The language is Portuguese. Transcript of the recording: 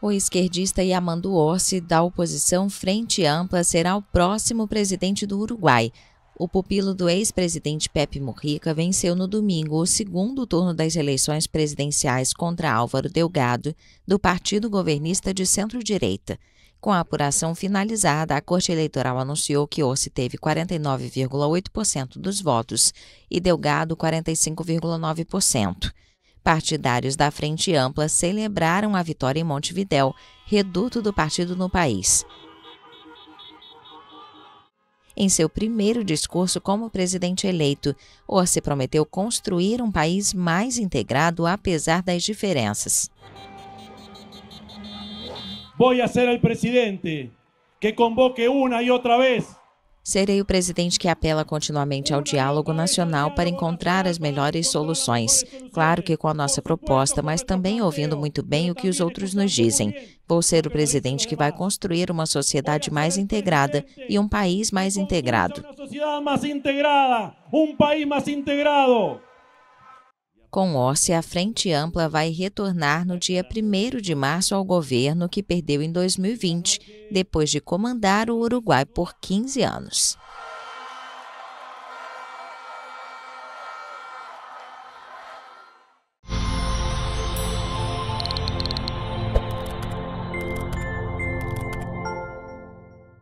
O esquerdista Yamando Orsi, da oposição Frente Ampla, será o próximo presidente do Uruguai. O pupilo do ex-presidente Pepe Mujica venceu no domingo o segundo turno das eleições presidenciais contra Álvaro Delgado, do partido governista de centro-direita. Com a apuração finalizada, a Corte Eleitoral anunciou que Orsi teve 49,8% dos votos e Delgado 45,9%. Partidários da Frente Ampla celebraram a vitória em Montevidéu, reduto do partido no país. Em seu primeiro discurso como presidente eleito, Orsi prometeu construir um país mais integrado apesar das diferenças. Vou ser o presidente que convoque uma e outra vez Serei o presidente que apela continuamente ao diálogo nacional para encontrar as melhores soluções. Claro que com a nossa proposta, mas também ouvindo muito bem o que os outros nos dizem. Vou ser o presidente que vai construir uma sociedade mais integrada e um país mais integrado. Uma sociedade mais integrada, um país mais integrado. Com Orsi, a Frente Ampla vai retornar no dia 1 de março ao governo que perdeu em 2020, depois de comandar o Uruguai por 15 anos.